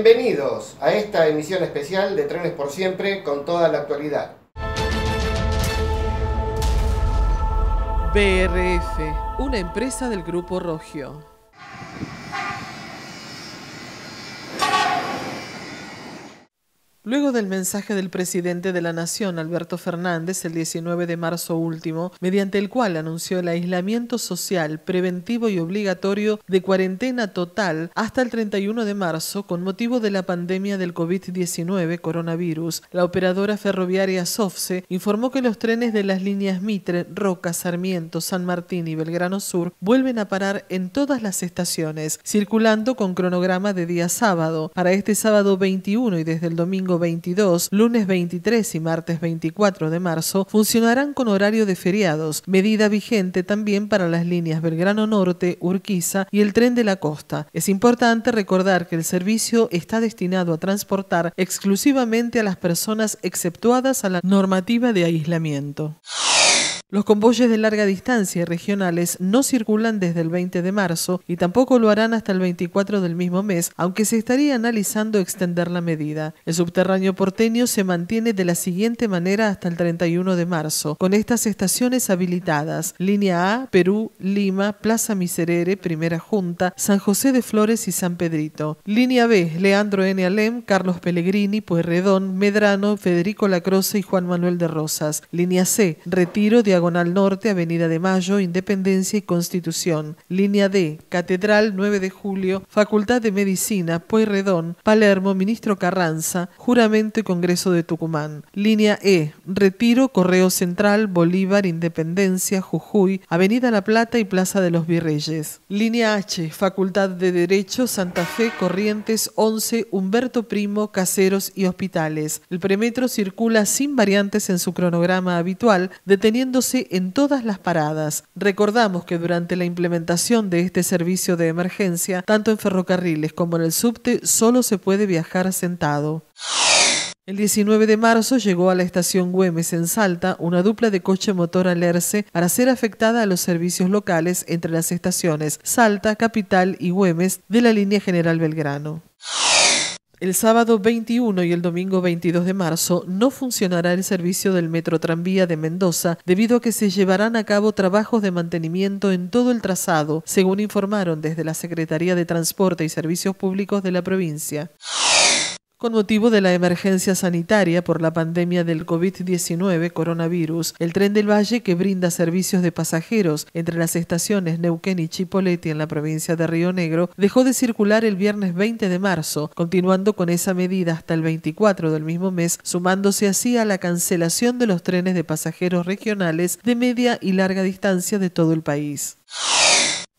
Bienvenidos a esta emisión especial de Trenes por Siempre con toda la actualidad. BRF, una empresa del Grupo Rogio. Luego del mensaje del presidente de la Nación, Alberto Fernández, el 19 de marzo último, mediante el cual anunció el aislamiento social preventivo y obligatorio de cuarentena total hasta el 31 de marzo con motivo de la pandemia del COVID-19 coronavirus, la operadora ferroviaria SOFSE informó que los trenes de las líneas Mitre, Roca, Sarmiento, San Martín y Belgrano Sur vuelven a parar en todas las estaciones, circulando con cronograma de día sábado. Para este sábado 21 y desde el domingo 22, lunes 23 y martes 24 de marzo funcionarán con horario de feriados, medida vigente también para las líneas Belgrano Norte, Urquiza y el tren de la costa. Es importante recordar que el servicio está destinado a transportar exclusivamente a las personas exceptuadas a la normativa de aislamiento. Los convoyes de larga distancia y regionales no circulan desde el 20 de marzo y tampoco lo harán hasta el 24 del mismo mes, aunque se estaría analizando extender la medida. El subterráneo porteño se mantiene de la siguiente manera hasta el 31 de marzo, con estas estaciones habilitadas: Línea A, Perú, Lima, Plaza Miserere, Primera Junta, San José de Flores y San Pedrito. Línea B, Leandro N. Alem, Carlos Pellegrini, Pueyrredón, Medrano, Federico Lacroce y Juan Manuel de Rosas. Línea C, Retiro de Diagonal Norte, Avenida de Mayo, Independencia y Constitución. Línea D, Catedral 9 de Julio, Facultad de Medicina, Pueyrredón, Palermo, Ministro Carranza, Juramento y Congreso de Tucumán. Línea E, Retiro, Correo Central, Bolívar, Independencia, Jujuy, Avenida La Plata y Plaza de los Virreyes. Línea H, Facultad de Derecho, Santa Fe, Corrientes 11, Humberto Primo, Caseros y Hospitales. El premetro circula sin variantes en su cronograma habitual, deteniéndose en todas las paradas. Recordamos que durante la implementación de este servicio de emergencia, tanto en ferrocarriles como en el subte, solo se puede viajar sentado. El 19 de marzo llegó a la estación Güemes en Salta una dupla de coche motor alerce para ser afectada a los servicios locales entre las estaciones Salta, Capital y Güemes de la línea General Belgrano. El sábado 21 y el domingo 22 de marzo no funcionará el servicio del Metro Tranvía de Mendoza debido a que se llevarán a cabo trabajos de mantenimiento en todo el trazado, según informaron desde la Secretaría de Transporte y Servicios Públicos de la provincia. Con motivo de la emergencia sanitaria por la pandemia del COVID-19 coronavirus, el tren del Valle, que brinda servicios de pasajeros entre las estaciones Neuquén y Chipoleti en la provincia de Río Negro, dejó de circular el viernes 20 de marzo, continuando con esa medida hasta el 24 del mismo mes, sumándose así a la cancelación de los trenes de pasajeros regionales de media y larga distancia de todo el país.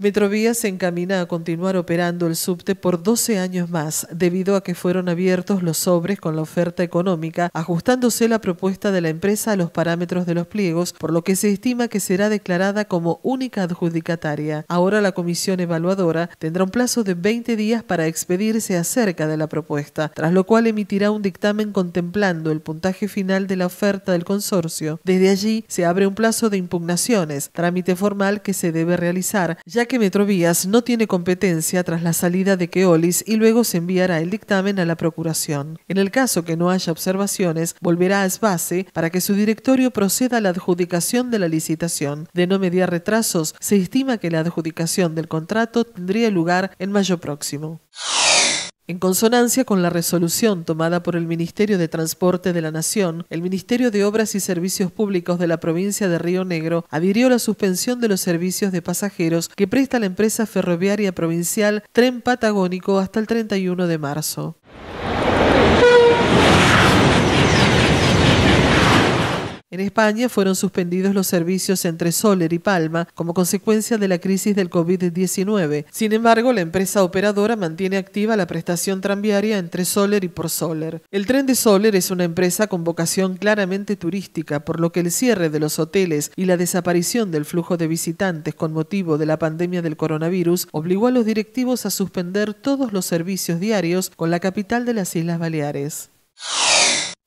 Metrovía se encamina a continuar operando el subte por 12 años más, debido a que fueron abiertos los sobres con la oferta económica, ajustándose la propuesta de la empresa a los parámetros de los pliegos, por lo que se estima que será declarada como única adjudicataria. Ahora la comisión evaluadora tendrá un plazo de 20 días para expedirse acerca de la propuesta, tras lo cual emitirá un dictamen contemplando el puntaje final de la oferta del consorcio. Desde allí se abre un plazo de impugnaciones, trámite formal que se debe realizar, ya que que Metrovías no tiene competencia tras la salida de Keolis y luego se enviará el dictamen a la Procuración. En el caso que no haya observaciones, volverá a Esbase para que su directorio proceda a la adjudicación de la licitación. De no mediar retrasos, se estima que la adjudicación del contrato tendría lugar en mayo próximo. En consonancia con la resolución tomada por el Ministerio de Transporte de la Nación, el Ministerio de Obras y Servicios Públicos de la provincia de Río Negro adhirió la suspensión de los servicios de pasajeros que presta la empresa ferroviaria provincial Tren Patagónico hasta el 31 de marzo. En España fueron suspendidos los servicios entre Soler y Palma como consecuencia de la crisis del COVID-19. Sin embargo, la empresa operadora mantiene activa la prestación tranviaria entre Soler y por Soler. El tren de Soler es una empresa con vocación claramente turística, por lo que el cierre de los hoteles y la desaparición del flujo de visitantes con motivo de la pandemia del coronavirus obligó a los directivos a suspender todos los servicios diarios con la capital de las Islas Baleares.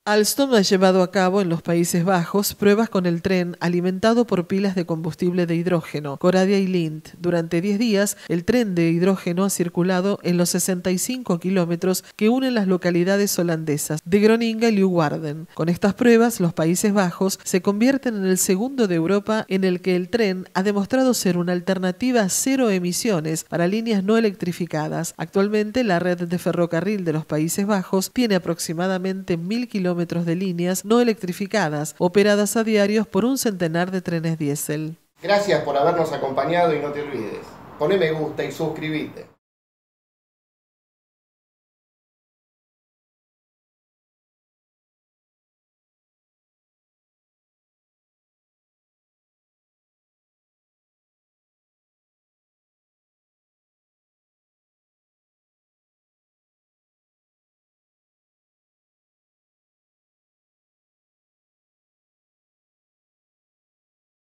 Alstom ha llevado a cabo en los Países Bajos pruebas con el tren alimentado por pilas de combustible de hidrógeno, Coradia y Lind. Durante 10 días, el tren de hidrógeno ha circulado en los 65 kilómetros que unen las localidades holandesas de Groninga y Leeuwarden. Con estas pruebas, los Países Bajos se convierten en el segundo de Europa en el que el tren ha demostrado ser una alternativa a cero emisiones para líneas no electrificadas. Actualmente, la red de ferrocarril de los Países Bajos tiene aproximadamente 1.000 kilómetros de líneas no electrificadas, operadas a diarios por un centenar de trenes diésel. Gracias por habernos acompañado y no te olvides. Poné me gusta y suscríbete.